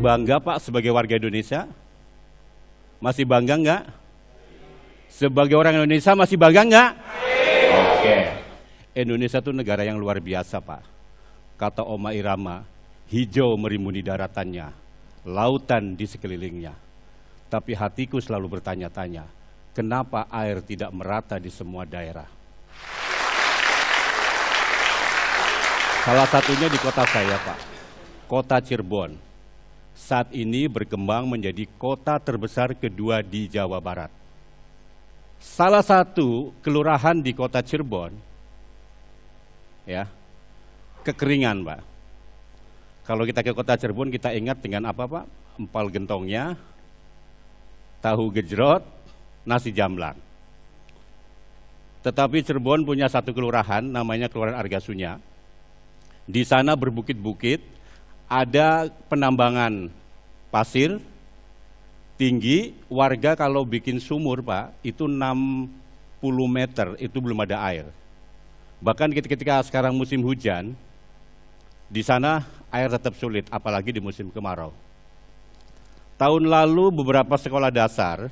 bangga Pak sebagai warga Indonesia? Masih bangga nggak? Sebagai orang Indonesia masih bangga nggak? Oke. Indonesia itu negara yang luar biasa Pak. Kata Oma Irama, hijau merimuni daratannya, lautan di sekelilingnya. Tapi hatiku selalu bertanya-tanya, kenapa air tidak merata di semua daerah? Salah satunya di kota saya Pak, kota Cirebon saat ini berkembang menjadi kota terbesar kedua di Jawa Barat. Salah satu kelurahan di kota Cirebon, ya, kekeringan, Pak. Kalau kita ke kota Cirebon, kita ingat dengan apa, Pak? Empal gentongnya, tahu gejrot, nasi jamblang. Tetapi Cirebon punya satu kelurahan, namanya Kelurahan Argasunya. Di sana berbukit-bukit, ada penambangan pasir tinggi, warga kalau bikin sumur Pak, itu 60 meter, itu belum ada air. Bahkan ketika sekarang musim hujan, di sana air tetap sulit, apalagi di musim kemarau. Tahun lalu beberapa sekolah dasar,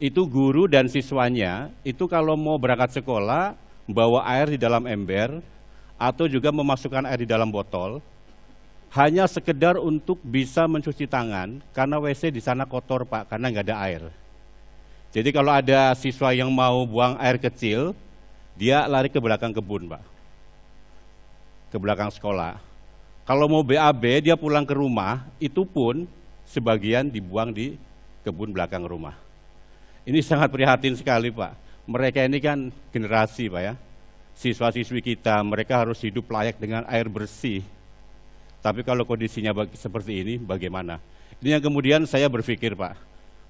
itu guru dan siswanya, itu kalau mau berangkat sekolah, bawa air di dalam ember, atau juga memasukkan air di dalam botol, hanya sekedar untuk bisa mencuci tangan karena WC di sana kotor Pak karena nggak ada air. Jadi kalau ada siswa yang mau buang air kecil, dia lari ke belakang kebun Pak, ke belakang sekolah. Kalau mau BAB dia pulang ke rumah, itu pun sebagian dibuang di kebun belakang rumah. Ini sangat prihatin sekali Pak. Mereka ini kan generasi Pak ya, siswa-siswi kita, mereka harus hidup layak dengan air bersih tapi kalau kondisinya seperti ini, bagaimana? Ini yang kemudian saya berpikir, Pak,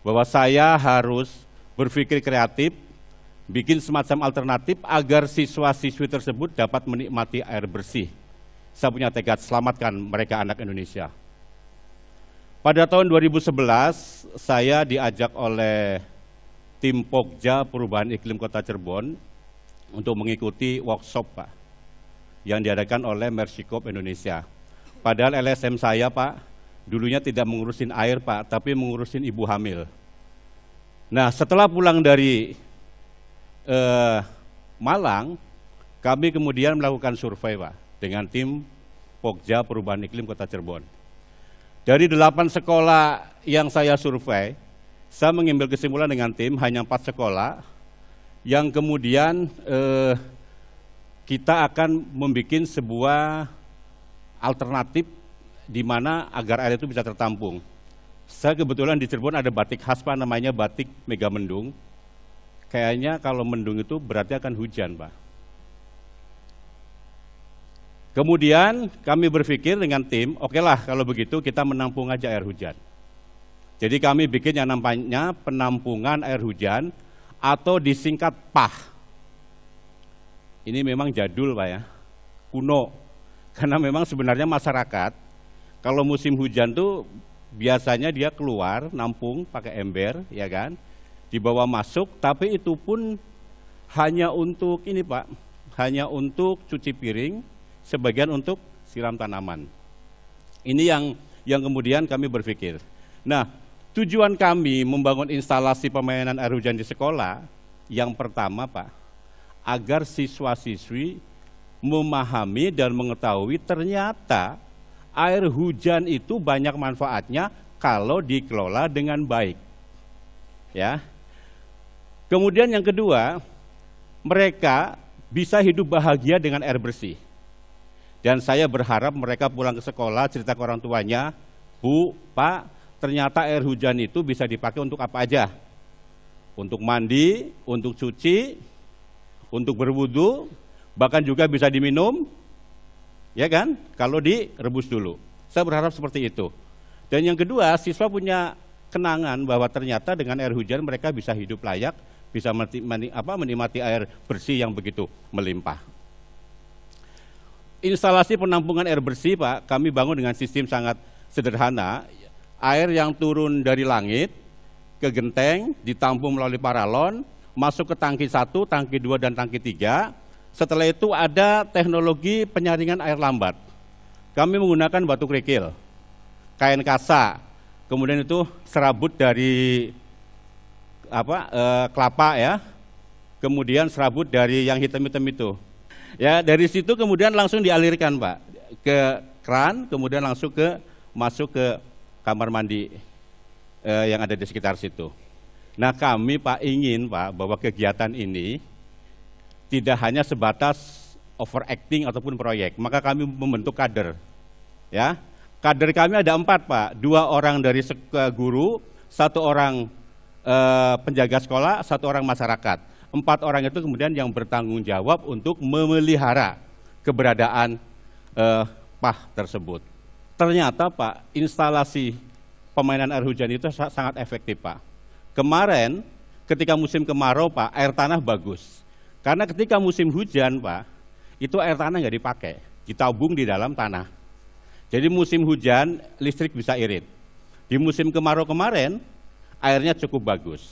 bahwa saya harus berpikir kreatif, bikin semacam alternatif agar siswa-siswi tersebut dapat menikmati air bersih. Saya punya tekad selamatkan mereka anak Indonesia. Pada tahun 2011, saya diajak oleh tim Pogja Perubahan Iklim Kota Cirebon untuk mengikuti workshop Pak, yang diadakan oleh Mersikop Indonesia Padahal LSM saya, Pak, dulunya tidak mengurusin air, Pak, tapi mengurusin ibu hamil. Nah, setelah pulang dari eh, Malang, kami kemudian melakukan survei, Pak, dengan tim Pokja Perubahan Iklim Kota Cirebon. Dari delapan sekolah yang saya survei, saya mengambil kesimpulan dengan tim hanya empat sekolah yang kemudian eh, kita akan membuat sebuah alternatif di mana agar air itu bisa tertampung. Saya kebetulan di Cirebon ada batik khas Pak namanya batik Mega Mendung. Kayaknya kalau mendung itu berarti akan hujan, Pak. Kemudian kami berpikir dengan tim, oke okay lah kalau begitu kita menampung aja air hujan. Jadi kami bikin yang nampaknya penampungan air hujan atau disingkat PAH. Ini memang jadul Pak ya, kuno karena memang sebenarnya masyarakat kalau musim hujan tuh biasanya dia keluar nampung pakai ember, ya kan? Dibawa masuk, tapi itu pun hanya untuk ini Pak, hanya untuk cuci piring, sebagian untuk siram tanaman. Ini yang yang kemudian kami berpikir. Nah, tujuan kami membangun instalasi pemainan air hujan di sekolah yang pertama Pak, agar siswa-siswi memahami dan mengetahui ternyata air hujan itu banyak manfaatnya kalau dikelola dengan baik. Ya. Kemudian yang kedua, mereka bisa hidup bahagia dengan air bersih. Dan saya berharap mereka pulang ke sekolah cerita ke orang tuanya, "Bu, Pak, ternyata air hujan itu bisa dipakai untuk apa aja? Untuk mandi, untuk cuci, untuk berwudu, Bahkan juga bisa diminum, ya kan? Kalau direbus dulu. Saya berharap seperti itu. Dan yang kedua, siswa punya kenangan bahwa ternyata dengan air hujan mereka bisa hidup layak, bisa menikmati air bersih yang begitu melimpah. Instalasi penampungan air bersih, Pak, kami bangun dengan sistem sangat sederhana. Air yang turun dari langit ke genteng, ditampung melalui paralon, masuk ke tangki satu, tangki dua dan tangki tiga. Setelah itu ada teknologi penyaringan air lambat. Kami menggunakan batu kerikil, kain kasa, kemudian itu serabut dari apa e, kelapa ya, kemudian serabut dari yang hitam-hitam itu. Ya dari situ kemudian langsung dialirkan pak ke keran, kemudian langsung ke masuk ke kamar mandi e, yang ada di sekitar situ. Nah kami pak ingin pak bahwa kegiatan ini tidak hanya sebatas overacting ataupun proyek. Maka kami membentuk kader. Ya, kader kami ada empat pak, dua orang dari guru, satu orang eh, penjaga sekolah, satu orang masyarakat. Empat orang itu kemudian yang bertanggung jawab untuk memelihara keberadaan eh, pah tersebut. Ternyata pak, instalasi pemainan air hujan itu sangat efektif pak. Kemarin ketika musim kemarau pak, air tanah bagus karena ketika musim hujan, Pak, itu air tanah nggak dipakai, ditabung di dalam tanah. Jadi musim hujan listrik bisa irit. Di musim kemarau kemarin airnya cukup bagus.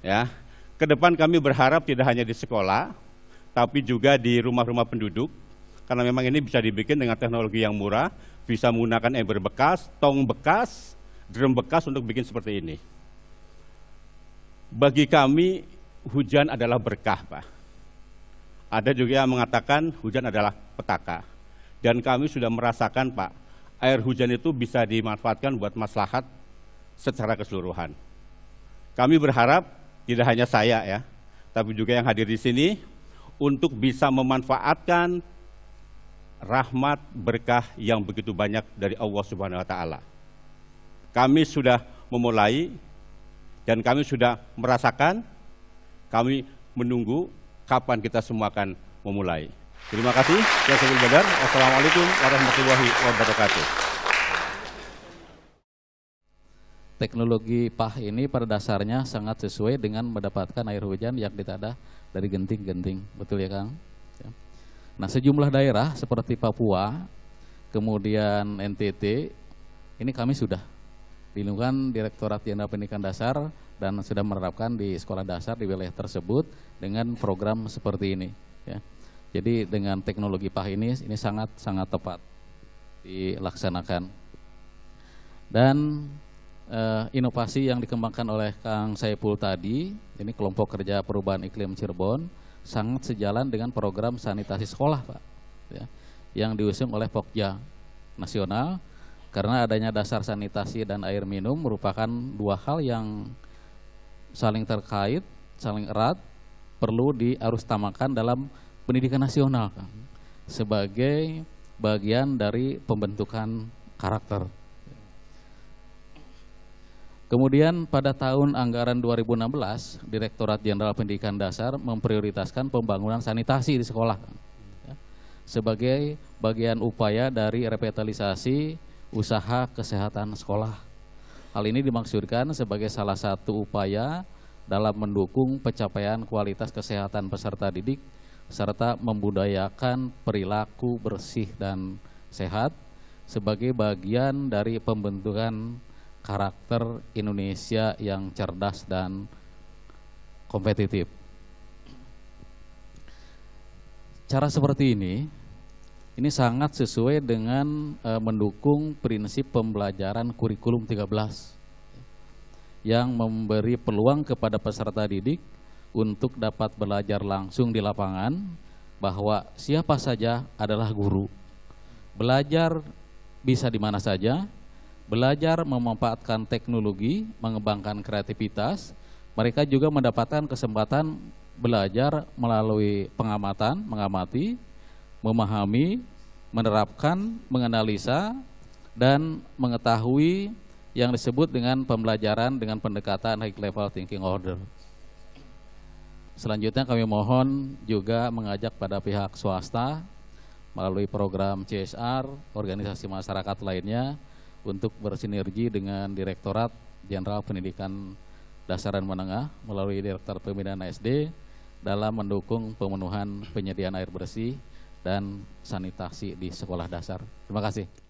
Ya, ke depan kami berharap tidak hanya di sekolah, tapi juga di rumah-rumah penduduk, karena memang ini bisa dibikin dengan teknologi yang murah, bisa menggunakan ember bekas, tong bekas, drum bekas untuk bikin seperti ini. Bagi kami hujan adalah berkah, Pak. Ada juga yang mengatakan hujan adalah petaka. Dan kami sudah merasakan Pak, air hujan itu bisa dimanfaatkan buat maslahat secara keseluruhan. Kami berharap tidak hanya saya ya, tapi juga yang hadir di sini untuk bisa memanfaatkan rahmat berkah yang begitu banyak dari Allah Subhanahu wa taala. Kami sudah memulai dan kami sudah merasakan, kami menunggu kapan kita semua akan memulai. Terima kasih. Saya Sebul Badar. Wassalamualaikum warahmatullahi wabarakatuh. Teknologi PAH ini pada dasarnya sangat sesuai dengan mendapatkan air hujan yang ditadah dari genting-genting. Betul ya Kang? Ya. Nah sejumlah daerah seperti Papua, kemudian NTT, ini kami sudah Lindungan Direktorat Jenderal Pendidikan Dasar dan sudah menerapkan di sekolah dasar di wilayah tersebut dengan program seperti ini. Ya. Jadi dengan teknologi PAH ini, ini sangat sangat tepat dilaksanakan. Dan eh, inovasi yang dikembangkan oleh Kang Saipul tadi, ini kelompok kerja perubahan iklim Cirebon, sangat sejalan dengan program sanitasi sekolah, Pak, ya, yang diusung oleh Pokja Nasional, karena adanya dasar sanitasi dan air minum merupakan dua hal yang saling terkait, saling erat, perlu diarustamakan dalam pendidikan nasional, Kang, sebagai bagian dari pembentukan karakter. Kemudian pada tahun anggaran 2016, Direktorat Jenderal Pendidikan Dasar memprioritaskan pembangunan sanitasi di sekolah ya, sebagai bagian upaya dari revitalisasi usaha kesehatan sekolah Hal ini dimaksudkan sebagai salah satu upaya dalam mendukung pencapaian kualitas kesehatan peserta didik serta membudayakan perilaku bersih dan sehat sebagai bagian dari pembentukan karakter Indonesia yang cerdas dan kompetitif. Cara seperti ini ini sangat sesuai dengan e, mendukung prinsip pembelajaran kurikulum 13 yang memberi peluang kepada peserta didik untuk dapat belajar langsung di lapangan bahwa siapa saja adalah guru. Belajar bisa di mana saja, belajar memanfaatkan teknologi, mengembangkan kreativitas, mereka juga mendapatkan kesempatan belajar melalui pengamatan, mengamati, memahami, menerapkan, menganalisa, dan mengetahui yang disebut dengan pembelajaran dengan pendekatan high level thinking order. Selanjutnya kami mohon juga mengajak pada pihak swasta melalui program CSR, organisasi masyarakat lainnya untuk bersinergi dengan Direktorat Jenderal Pendidikan Dasar dan Menengah melalui Direktur Pembinaan SD dalam mendukung pemenuhan penyediaan air bersih dan sanitasi di sekolah dasar. Terima kasih.